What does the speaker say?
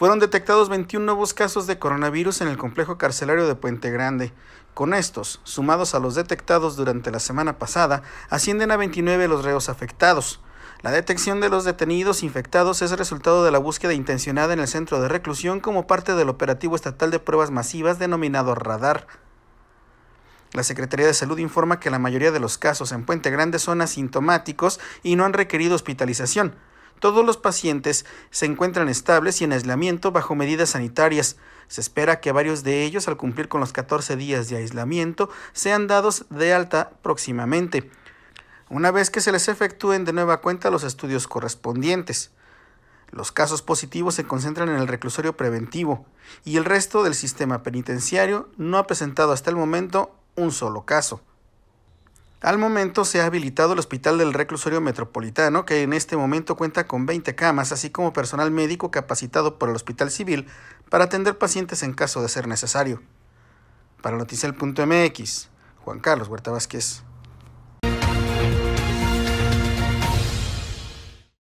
fueron detectados 21 nuevos casos de coronavirus en el complejo carcelario de Puente Grande. Con estos, sumados a los detectados durante la semana pasada, ascienden a 29 los reos afectados. La detección de los detenidos infectados es resultado de la búsqueda intencionada en el centro de reclusión como parte del operativo estatal de pruebas masivas denominado Radar. La Secretaría de Salud informa que la mayoría de los casos en Puente Grande son asintomáticos y no han requerido hospitalización, todos los pacientes se encuentran estables y en aislamiento bajo medidas sanitarias. Se espera que varios de ellos, al cumplir con los 14 días de aislamiento, sean dados de alta próximamente, una vez que se les efectúen de nueva cuenta los estudios correspondientes. Los casos positivos se concentran en el reclusorio preventivo y el resto del sistema penitenciario no ha presentado hasta el momento un solo caso. Al momento se ha habilitado el Hospital del Reclusorio Metropolitano, que en este momento cuenta con 20 camas, así como personal médico capacitado por el Hospital Civil para atender pacientes en caso de ser necesario. Para Noticel.mx, Juan Carlos Huerta Vázquez.